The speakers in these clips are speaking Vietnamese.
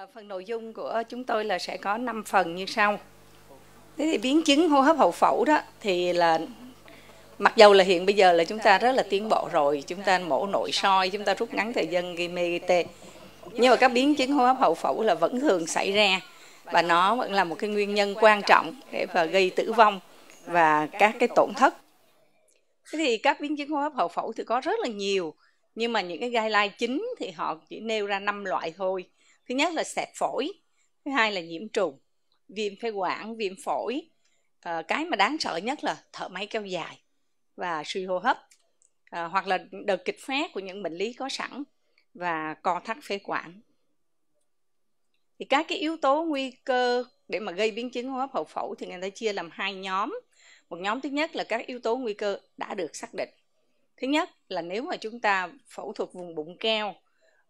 Ờ, phần nội dung của chúng tôi là sẽ có 5 phần như sau. Thế thì biến chứng hô hấp hậu phẫu đó thì là mặc dù là hiện bây giờ là chúng ta rất là tiến bộ rồi, chúng ta mổ nội soi, chúng ta rút ngắn thời gian gây mê gây tê. Nhưng mà các biến chứng hô hấp hậu phẫu là vẫn thường xảy ra và nó vẫn là một cái nguyên nhân quan trọng để và gây tử vong và các cái tổn thất. Thế thì các biến chứng hô hấp hậu phẫu thì có rất là nhiều nhưng mà những cái lai chính thì họ chỉ nêu ra năm loại thôi thứ nhất là sẹp phổi thứ hai là nhiễm trùng viêm phế quản viêm phổi à, cái mà đáng sợ nhất là thở máy kéo dài và suy hô hấp à, hoặc là đợt kịch phát của những bệnh lý có sẵn và co thắt phế quản thì các cái yếu tố nguy cơ để mà gây biến chứng hô hấp hậu phẫu thì người ta chia làm hai nhóm một nhóm thứ nhất là các yếu tố nguy cơ đã được xác định thứ nhất là nếu mà chúng ta phẫu thuật vùng bụng keo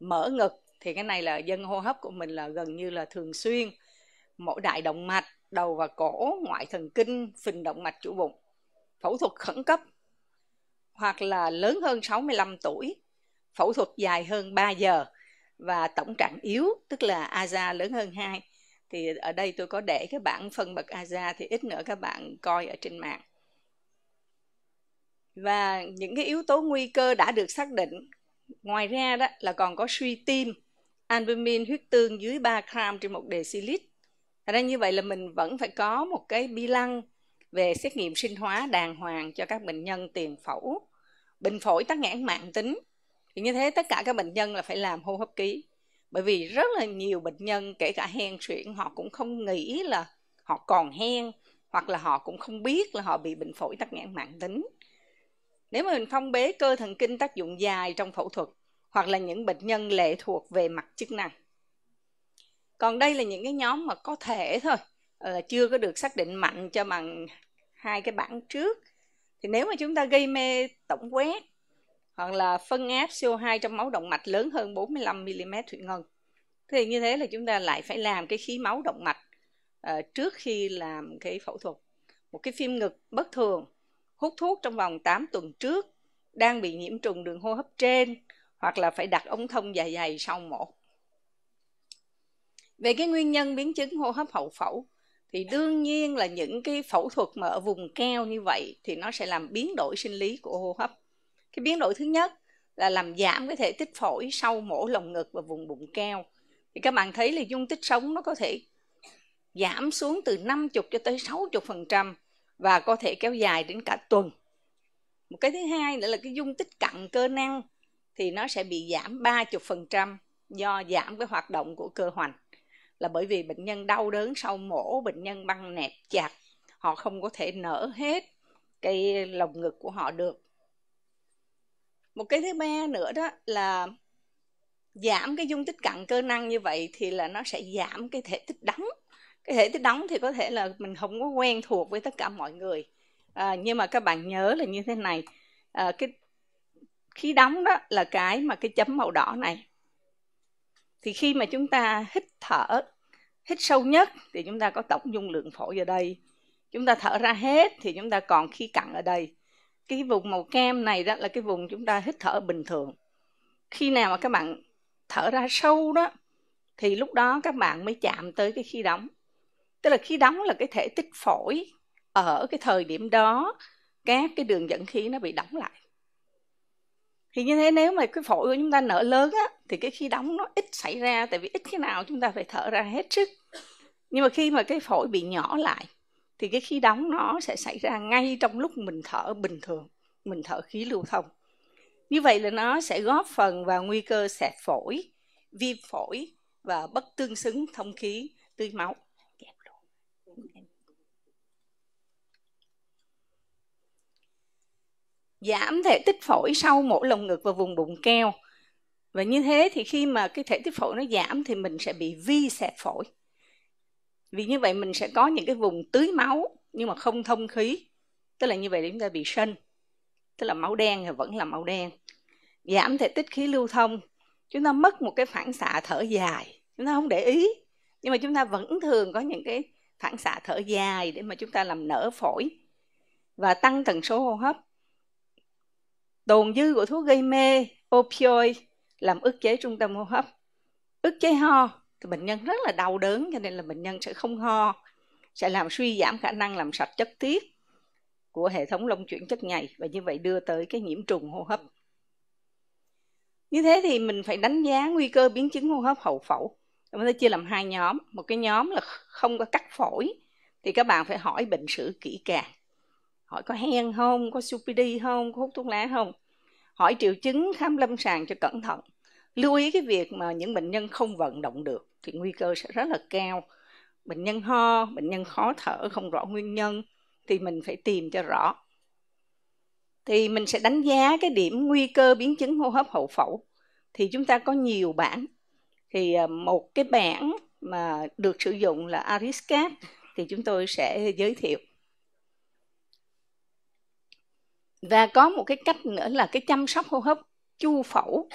mở ngực thì cái này là dân hô hấp của mình là gần như là thường xuyên mỗi đại động mạch đầu và cổ ngoại thần kinh phình động mạch chủ bụng phẫu thuật khẩn cấp hoặc là lớn hơn 65 tuổi phẫu thuật dài hơn 3 giờ và tổng trạng yếu tức là Aza lớn hơn 2 thì ở đây tôi có để cái bảng phân bậc Aza thì ít nữa các bạn coi ở trên mạng và những cái yếu tố nguy cơ đã được xác định ngoài ra đó là còn có suy tim albumin huyết tương dưới 3 gram trên một decilit. Thật ra như vậy là mình vẫn phải có một cái bi lăng về xét nghiệm sinh hóa đàng hoàng cho các bệnh nhân tiền phẫu. Bệnh phổi tắc nghẽn mạng tính. Thì như thế tất cả các bệnh nhân là phải làm hô hấp ký. Bởi vì rất là nhiều bệnh nhân kể cả hen suyễn họ cũng không nghĩ là họ còn hen hoặc là họ cũng không biết là họ bị bệnh phổi tắc nghẽn mạng tính. Nếu mà mình phong bế cơ thần kinh tác dụng dài trong phẫu thuật hoặc là những bệnh nhân lệ thuộc về mặt chức năng. Còn đây là những cái nhóm mà có thể thôi ờ, là chưa có được xác định mạnh cho bằng hai cái bảng trước. Thì nếu mà chúng ta gây mê tổng quét hoặc là phân áp CO2 trong máu động mạch lớn hơn 45 mm thủy ngân thì như thế là chúng ta lại phải làm cái khí máu động mạch uh, trước khi làm cái phẫu thuật. Một cái phim ngực bất thường hút thuốc trong vòng 8 tuần trước đang bị nhiễm trùng đường hô hấp trên hoặc là phải đặt ống thông dài dài sau một về cái nguyên nhân biến chứng hô hấp hậu phẫu thì đương nhiên là những cái phẫu thuật mà ở vùng keo như vậy thì nó sẽ làm biến đổi sinh lý của hô hấp cái biến đổi thứ nhất là làm giảm cái thể tích phổi sau mổ lồng ngực và vùng bụng keo thì các bạn thấy là dung tích sống nó có thể giảm xuống từ 50 cho tới 60% và có thể kéo dài đến cả tuần. Một cái thứ hai nữa là cái dung tích cặn cơ năng thì nó sẽ bị giảm 30% do giảm cái hoạt động của cơ hoành là bởi vì bệnh nhân đau đớn sau mổ bệnh nhân băng nẹp chặt họ không có thể nở hết cái lồng ngực của họ được một cái thứ ba nữa đó là giảm cái dung tích cặn cơ năng như vậy thì là nó sẽ giảm cái thể tích đóng cái thể tích đóng thì có thể là mình không có quen thuộc với tất cả mọi người à, nhưng mà các bạn nhớ là như thế này à, cái khí đóng đó là cái mà cái chấm màu đỏ này thì khi mà chúng ta hít thở hít sâu nhất thì chúng ta có tổng dung lượng phổi ở đây chúng ta thở ra hết thì chúng ta còn khí cặn ở đây cái vùng màu kem này đó là cái vùng chúng ta hít thở bình thường khi nào mà các bạn thở ra sâu đó thì lúc đó các bạn mới chạm tới cái khí đóng tức là khí đóng là cái thể tích phổi ở cái thời điểm đó các cái đường dẫn khí nó bị đóng lại thì như thế nếu mà cái phổi của chúng ta nở lớn á thì cái khi đóng nó ít xảy ra tại vì ít khi nào chúng ta phải thở ra hết sức nhưng mà khi mà cái phổi bị nhỏ lại thì cái khí đóng nó sẽ xảy ra ngay trong lúc mình thở bình thường mình thở khí lưu thông như vậy là nó sẽ góp phần vào nguy cơ sẹp phổi viêm phổi và bất tương xứng thông khí tưới máu giảm thể tích phổi sau mỗi lồng ngực và vùng bụng keo và như thế thì khi mà cái thể tích phổi nó giảm thì mình sẽ bị vi xẹp phổi vì như vậy mình sẽ có những cái vùng tưới máu nhưng mà không thông khí tức là như vậy chúng ta bị sân tức là máu đen thì vẫn là máu đen giảm thể tích khí lưu thông chúng ta mất một cái phản xạ thở dài chúng ta không để ý nhưng mà chúng ta vẫn thường có những cái phản xạ thở dài để mà chúng ta làm nở phổi và tăng tần số hô hấp tồn dư của thuốc gây mê opioid làm ức chế trung tâm hô hấp ức chế ho thì bệnh nhân rất là đau đớn cho nên là bệnh nhân sẽ không ho sẽ làm suy giảm khả năng làm sạch chất tiết của hệ thống lông chuyển chất nhầy và như vậy đưa tới cái nhiễm trùng hô hấp như thế thì mình phải đánh giá nguy cơ biến chứng hô hấp hậu phẫu chúng ta chia làm hai nhóm một cái nhóm là không có cắt phổi thì các bạn phải hỏi bệnh sử kỹ càng hỏi có hen không có supidi không có hút thuốc lá không hỏi triệu chứng khám lâm sàng cho cẩn thận lưu ý cái việc mà những bệnh nhân không vận động được thì nguy cơ sẽ rất là cao bệnh nhân ho bệnh nhân khó thở không rõ nguyên nhân thì mình phải tìm cho rõ thì mình sẽ đánh giá cái điểm nguy cơ biến chứng hô hấp hậu phẫu thì chúng ta có nhiều bản thì à, một cái bản mà được sử dụng là Ariscat thì chúng tôi sẽ giới thiệu và có một cái cách nữa là cái chăm sóc hô hấp chu phẫu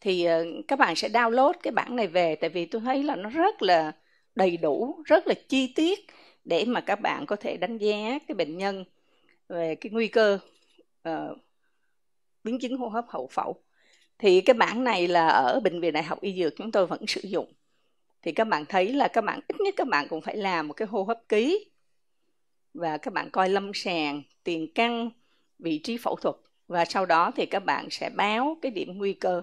thì ờ, các bạn sẽ download cái bản này về tại vì tôi thấy là nó rất là đầy đủ rất là chi tiết để mà các bạn có thể đánh giá cái bệnh nhân về cái nguy cơ uh, biến chứng hô hấp hậu phẫu thì cái bản này là ở bệnh viện đại học y dược chúng tôi vẫn sử dụng thì các bạn thấy là các bạn ít nhất các bạn cũng phải làm một cái hô hấp ký và các bạn coi lâm sàng tiền căn vị trí phẫu thuật và sau đó thì các bạn sẽ báo cái điểm nguy cơ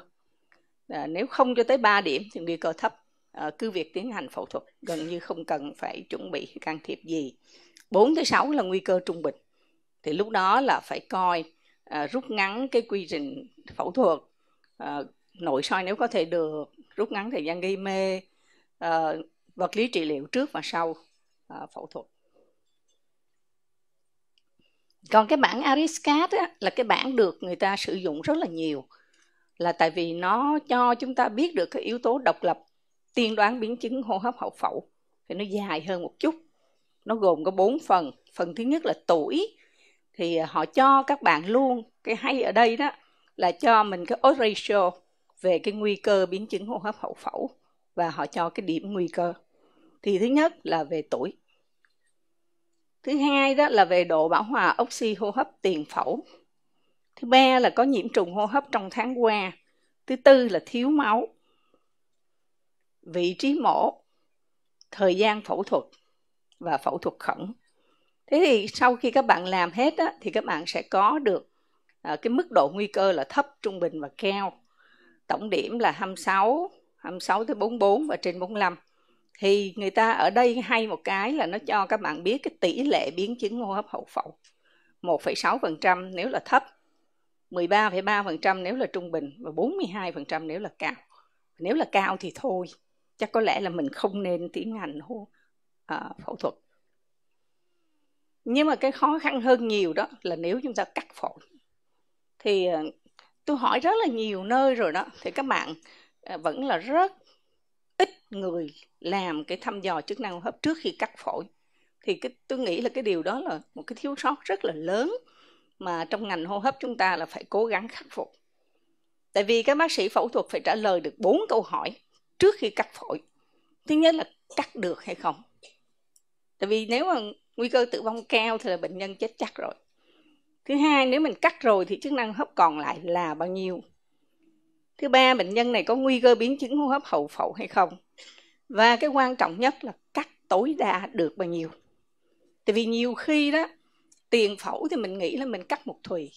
à, nếu không cho tới 3 điểm thì nguy cơ thấp à, cứ việc tiến hành phẫu thuật gần như không cần phải chuẩn bị can thiệp gì 4 tới 6 là nguy cơ trung bình thì lúc đó là phải coi à, rút ngắn cái quy trình phẫu thuật à, nội soi nếu có thể được rút ngắn thời gian gây mê à, vật lý trị liệu trước và sau à, phẫu thuật còn cái bản Ariscat á, là cái bản được người ta sử dụng rất là nhiều là tại vì nó cho chúng ta biết được cái yếu tố độc lập tiên đoán biến chứng hô hấp hậu phẫu thì nó dài hơn một chút nó gồm có bốn phần phần thứ nhất là tuổi thì à, họ cho các bạn luôn cái hay ở đây đó là cho mình cái odds ratio về cái nguy cơ biến chứng hô hấp hậu phẫu và họ cho cái điểm nguy cơ thì thứ nhất là về tuổi thứ hai đó là về độ bảo hòa oxy hô hấp tiền phẫu thứ ba là có nhiễm trùng hô hấp trong tháng qua thứ tư là thiếu máu vị trí mổ thời gian phẫu thuật và phẫu thuật khẩn thế thì sau khi các bạn làm hết á, thì các bạn sẽ có được à, cái mức độ nguy cơ là thấp trung bình và cao tổng điểm là 26 26 tới 44 và trên 45 thì người ta ở đây hay một cái là nó cho các bạn biết cái tỷ lệ biến chứng hô hấp hậu phẫu 1,6% nếu là thấp 13,3% nếu là trung bình và 42% nếu là cao. Nếu là cao thì thôi, chắc có lẽ là mình không nên tiến hành hô, uh, phẫu thuật. Nhưng mà cái khó khăn hơn nhiều đó là nếu chúng ta cắt phổi. Thì ờ, tôi hỏi rất là nhiều nơi rồi đó, thì các bạn ờ, vẫn là rất người làm cái thăm dò chức năng hô hấp trước khi cắt phổi thì cái tôi nghĩ là cái điều đó là một cái thiếu sót rất là lớn mà trong ngành hô hấp chúng ta là phải cố gắng khắc phục tại vì các bác sĩ phẫu thuật phải trả lời được bốn câu hỏi trước khi cắt phổi thứ nhất là cắt được hay không tại vì nếu mà nguy cơ tử vong cao thì là bệnh nhân chết chắc rồi thứ hai nếu mình cắt rồi thì chức năng hấp còn lại là bao nhiêu Thứ ba, bệnh nhân này có nguy cơ biến chứng hô hấp hậu phẫu hay không? Và cái quan trọng nhất là cắt tối đa được bao nhiêu. Tại vì nhiều khi đó, tiền phẫu thì mình nghĩ là mình cắt một thùy.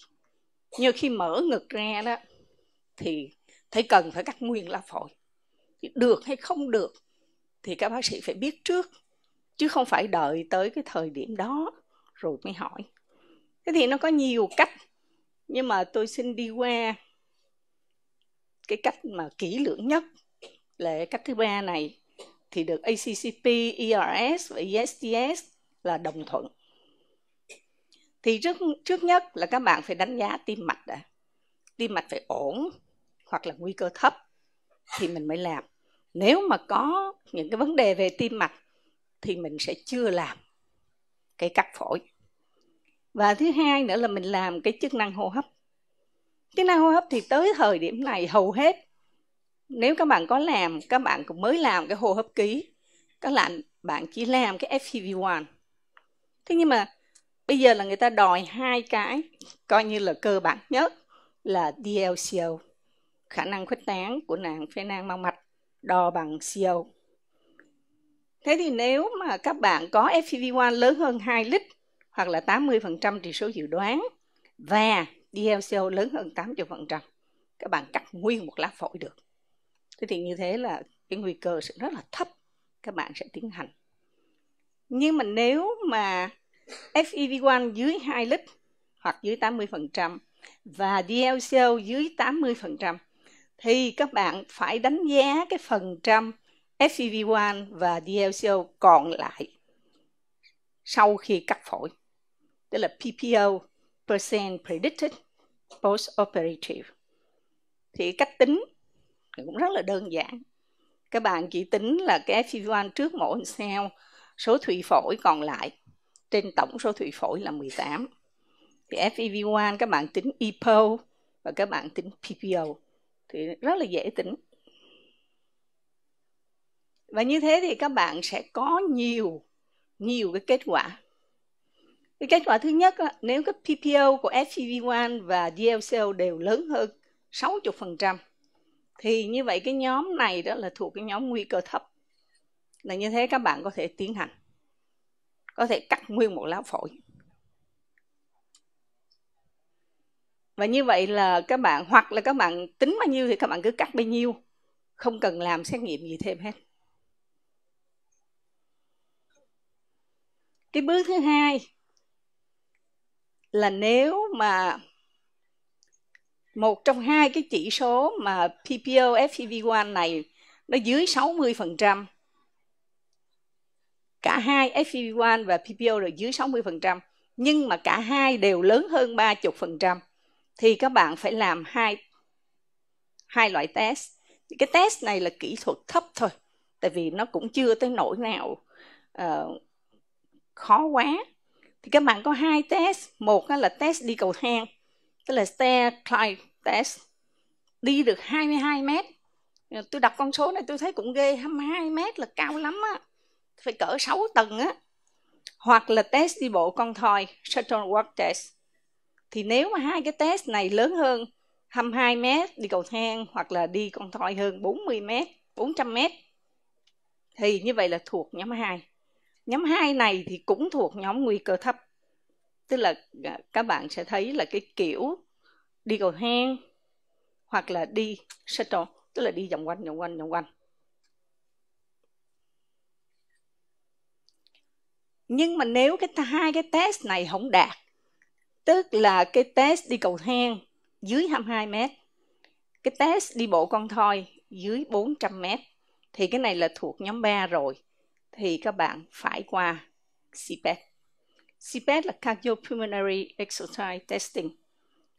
Nhưng khi mở ngực ra đó, thì thấy cần phải cắt nguyên lá phổi. Được hay không được thì các bác sĩ phải biết trước. Chứ không phải đợi tới cái thời điểm đó rồi mới hỏi. Thế thì nó có nhiều cách. Nhưng mà tôi xin đi qua cái cách mà kỹ lưỡng nhất là cách thứ ba này thì được ACCP, ERS và ESTS là đồng thuận. Thì trước trước nhất là các bạn phải đánh giá tim mạch đã. Tim mạch phải ổn hoặc là nguy cơ thấp thì mình mới làm. Nếu mà có những cái vấn đề về tim mạch thì mình sẽ chưa làm cái cắt phổi. Và thứ hai nữa là mình làm cái chức năng hô hấp chức năng hô hấp thì tới thời điểm này hầu hết nếu các bạn có làm các bạn cũng mới làm cái hô hấp ký các bạn bạn chỉ làm cái FPV1 thế nhưng mà bây giờ là người ta đòi hai cái coi như là cơ bản nhất là DLCO khả năng khuếch tán của nàng phế nang mau mạch đo bằng CO thế thì nếu mà các bạn có FPV1 lớn hơn 2 lít hoặc là 80% chỉ số dự đoán và DLCO lớn hơn 80%, các bạn cắt nguyên một lá phổi được. Thế thì như thế là cái nguy cơ sẽ rất là thấp các bạn sẽ tiến hành. Nhưng mà nếu mà FEV1 dưới 2 lít hoặc dưới 80% và DLCO dưới 80% thì các bạn phải đánh giá cái phần trăm FEV1 và DLCO còn lại sau khi cắt phổi, tức là PPO percent predicted post-operative. Thì cách tính cũng rất là đơn giản. Các bạn chỉ tính là cái FEV1 trước mỗi làm sao số thủy phổi còn lại trên tổng số thủy phổi là 18. Thì FEV1 các bạn tính EPO và các bạn tính PPO. Thì rất là dễ tính. Và như thế thì các bạn sẽ có nhiều nhiều cái kết quả cái kết quả thứ nhất, là nếu cái PPO của SCV1 và DLCO đều lớn hơn 60%, thì như vậy cái nhóm này đó là thuộc cái nhóm nguy cơ thấp. Là như thế các bạn có thể tiến hành. Có thể cắt nguyên một lá phổi. Và như vậy là các bạn, hoặc là các bạn tính bao nhiêu thì các bạn cứ cắt bấy nhiêu. Không cần làm xét nghiệm gì thêm hết. Cái bước thứ hai là nếu mà một trong hai cái chỉ số mà PPO FEV1 này nó dưới 60%. Cả hai FEV1 và PPO đều dưới 60%, nhưng mà cả hai đều lớn hơn 30% thì các bạn phải làm hai hai loại test. Cái test này là kỹ thuật thấp thôi, tại vì nó cũng chưa tới nỗi nào uh, khó quá thì các bạn có hai test một là test đi cầu thang tức là stair climb test đi được 22 mét tôi đọc con số này tôi thấy cũng ghê 22 mét là cao lắm á phải cỡ 6 tầng á hoặc là test đi bộ con thoi shuttle walk test thì nếu mà hai cái test này lớn hơn 22 mét đi cầu thang hoặc là đi con thoi hơn 40 mét 400 mét thì như vậy là thuộc nhóm 2 nhóm 2 này thì cũng thuộc nhóm nguy cơ thấp tức là à, các bạn sẽ thấy là cái kiểu đi cầu hang hoặc là đi shuttle tức là đi vòng quanh vòng quanh vòng quanh nhưng mà nếu cái hai cái test này không đạt tức là cái test đi cầu hang dưới 22 mét cái test đi bộ con thoi dưới 400 mét thì cái này là thuộc nhóm 3 rồi thì các bạn phải qua CPET. CPET là Cardiopulmonary Exercise Testing,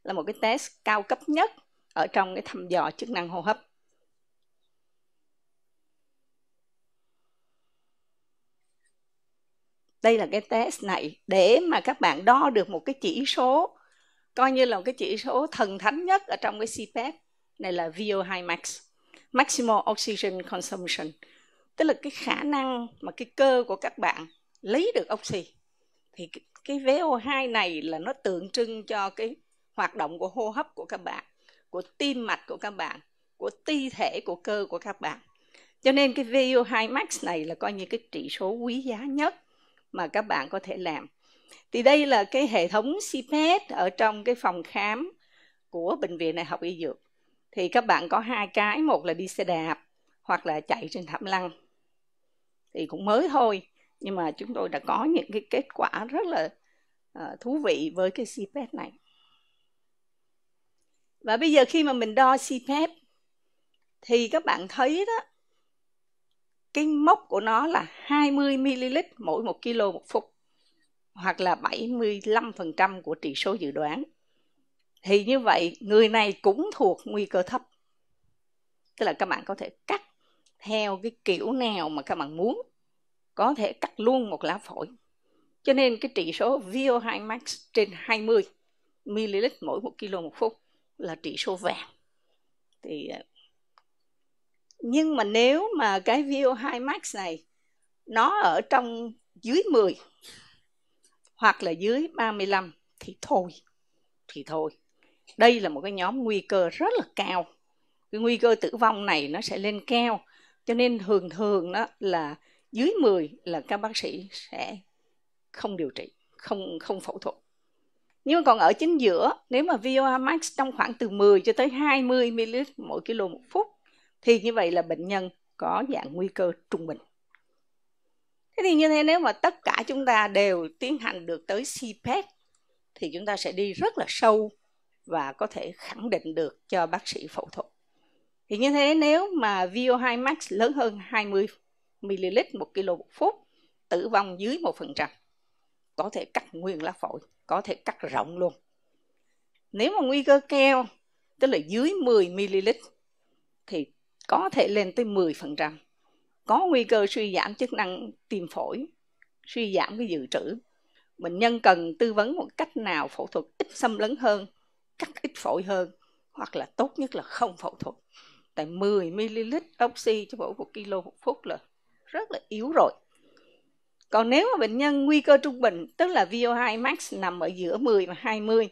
là một cái test cao cấp nhất ở trong cái thăm dò chức năng hô hấp. Đây là cái test này để mà các bạn đo được một cái chỉ số coi như là một cái chỉ số thần thánh nhất ở trong cái CPAP e này là VO2 max, maximal oxygen consumption tức là cái khả năng mà cái cơ của các bạn lấy được oxy thì cái, VO2 này là nó tượng trưng cho cái hoạt động của hô hấp của các bạn, của tim mạch của các bạn, của ti thể của cơ của các bạn. Cho nên cái VO2 max này là coi như cái trị số quý giá nhất mà các bạn có thể làm. Thì đây là cái hệ thống CPET ở trong cái phòng khám của bệnh viện đại học y dược. Thì các bạn có hai cái, một là đi xe đạp hoặc là chạy trên thảm lăng thì cũng mới thôi nhưng mà chúng tôi đã có những cái kết quả rất là uh, thú vị với cái CPAP này và bây giờ khi mà mình đo CPAP thì các bạn thấy đó cái mốc của nó là 20 ml mỗi 1 kg một phút hoặc là 75% của trị số dự đoán. Thì như vậy người này cũng thuộc nguy cơ thấp. Tức là các bạn có thể cắt theo cái kiểu nào mà các bạn muốn có thể cắt luôn một lá phổi cho nên cái trị số VO2 max trên 20 ml mỗi 1 kg một phút là trị số vàng thì à, nhưng mà nếu mà cái VO2 max này nó ở trong dưới 10 hoặc là dưới 35 thì thôi thì thôi đây là một cái nhóm nguy cơ rất là cao cái nguy cơ tử vong này nó sẽ lên cao cho nên thường thường đó là dưới 10 là các bác sĩ sẽ không điều trị không không phẫu thuật nhưng mà còn ở chính giữa nếu mà VOA max trong khoảng từ 10 cho tới 20 ml mỗi kg một phút thì như vậy là bệnh nhân có dạng nguy cơ trung bình thế thì như thế nếu mà tất cả chúng ta đều tiến hành được tới CPET thì chúng ta sẽ đi rất là sâu và có thể khẳng định được cho bác sĩ phẫu thuật thì như thế nếu mà VO2 max lớn hơn 20 ml một kg một phút, tử vong dưới 1%, có thể cắt nguyên lá phổi, có thể cắt rộng luôn. Nếu mà nguy cơ keo, tức là dưới 10 ml thì có thể lên tới 10%. Có nguy cơ suy giảm chức năng tim phổi, suy giảm cái dự trữ. Bệnh nhân cần tư vấn một cách nào phẫu thuật ít xâm lấn hơn, cắt ít phổi hơn, hoặc là tốt nhất là không phẫu thuật tại 10 ml oxy cho mỗi 1 kg một phút là rất là yếu rồi. Còn nếu mà bệnh nhân nguy cơ trung bình, tức là VO2 max nằm ở giữa 10 và 20,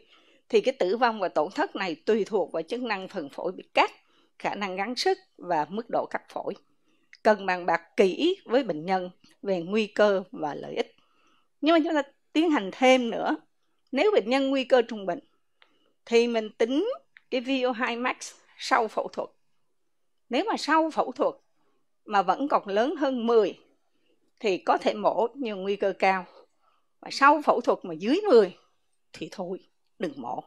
thì cái tử vong và tổn thất này tùy thuộc vào chức năng phần phổi bị cắt, khả năng gắn sức và mức độ cắt phổi. Cần bàn bạc kỹ với bệnh nhân về nguy cơ và lợi ích. Nhưng mà chúng ta tiến hành thêm nữa, nếu bệnh nhân nguy cơ trung bình, thì mình tính cái VO2 max sau phẫu thuật nếu mà sau phẫu thuật mà vẫn còn lớn hơn 10 thì có thể mổ nhiều nguy cơ cao. Và sau phẫu thuật mà dưới 10 thì thôi, đừng mổ.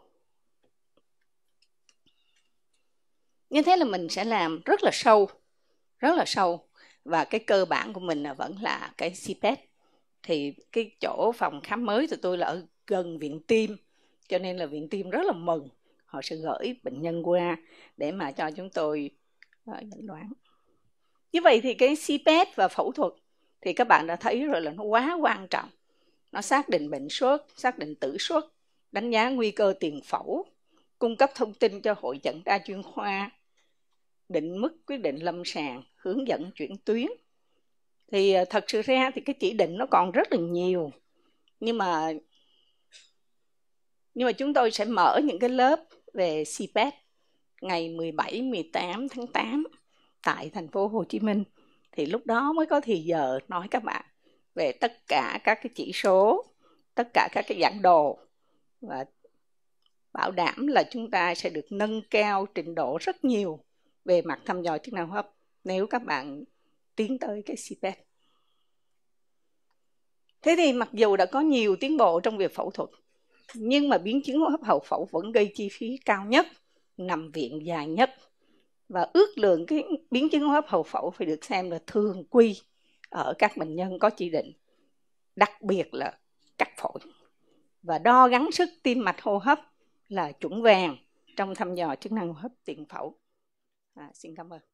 Như thế là mình sẽ làm rất là sâu, rất là sâu và cái cơ bản của mình là vẫn là cái CPET. Thì cái chỗ phòng khám mới thì tôi là ở gần viện tim, cho nên là viện tim rất là mừng họ sẽ gửi bệnh nhân qua để mà cho chúng tôi chẩn đoán ừ. như vậy thì cái CPET và phẫu thuật thì các bạn đã thấy rồi là nó quá quan trọng nó xác định bệnh sốt xác định tử sốt đánh giá nguy cơ tiền phẫu cung cấp thông tin cho hội chẩn đa chuyên khoa định mức quyết định lâm sàng hướng dẫn chuyển tuyến thì à, thật sự ra thì cái chỉ định nó còn rất là nhiều nhưng mà nhưng mà chúng tôi sẽ mở những cái lớp về CPET ngày 17 18 tháng 8 tại thành phố Hồ Chí Minh thì lúc đó mới có thì giờ nói các bạn về tất cả các cái chỉ số, tất cả các cái dạng đồ và bảo đảm là chúng ta sẽ được nâng cao trình độ rất nhiều về mặt thăm dò chức năng hô hấp nếu các bạn tiến tới cái CPAP. E Thế thì mặc dù đã có nhiều tiến bộ trong việc phẫu thuật, nhưng mà biến chứng hô hấp hậu phẫu vẫn gây chi phí cao nhất nằm viện dài nhất và ước lượng cái biến chứng hô hấp hậu phẫu phải được xem là thường quy ở các bệnh nhân có chỉ định đặc biệt là cắt phổi và đo gắn sức tim mạch hô hấp là chuẩn vàng trong thăm dò chức năng hô hấp tiền phẫu à, xin cảm ơn